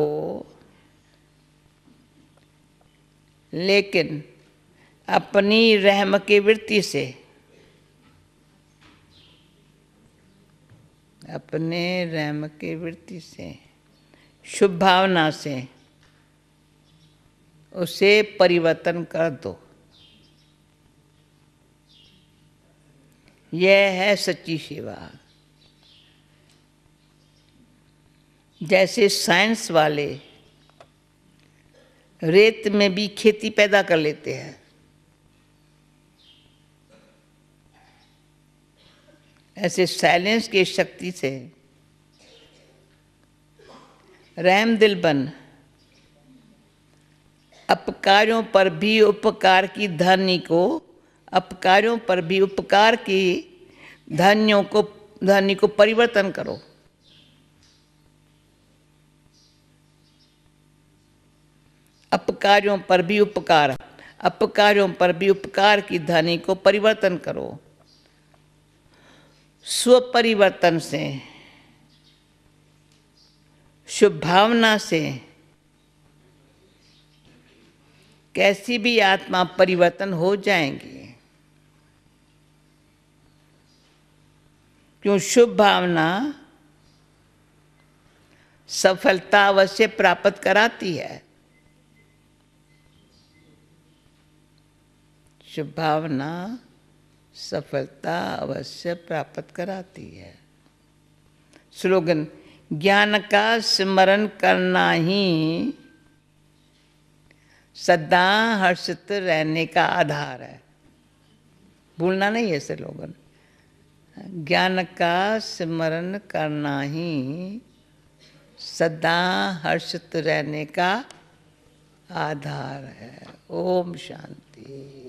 लेकिन अपनी रहम की वृत्ति से अपने रहम की वृत्ति से शुभ भावना से उसे परिवर्तन कर दो यह है सच्ची सेवा जैसे साइंस वाले रेत में भी खेती पैदा कर लेते हैं ऐसे साइलेंस की शक्ति से रहम दिल बन अपकारों पर भी उपकार की धनी को अपकारों पर भी उपकार की धनियों को धनी को परिवर्तन करो अपकारों पर भी उपकार अपकार्यों पर भी उपकार की ध्वनि को परिवर्तन करो स्वपरिवर्तन से शुभ भावना से कैसी भी आत्मा परिवर्तन हो जाएंगी क्यों शुभ भावना सफलता अवश्य प्राप्त कराती है शुभ भावना सफलता अवश्य प्राप्त कराती है स्लोगन ज्ञान का स्मरण करना ही सदा हर्षित रहने का आधार है भूलना नहीं है स्लोगन ज्ञान का स्मरण करना ही सदा हर्षित रहने का आधार है ओम शांति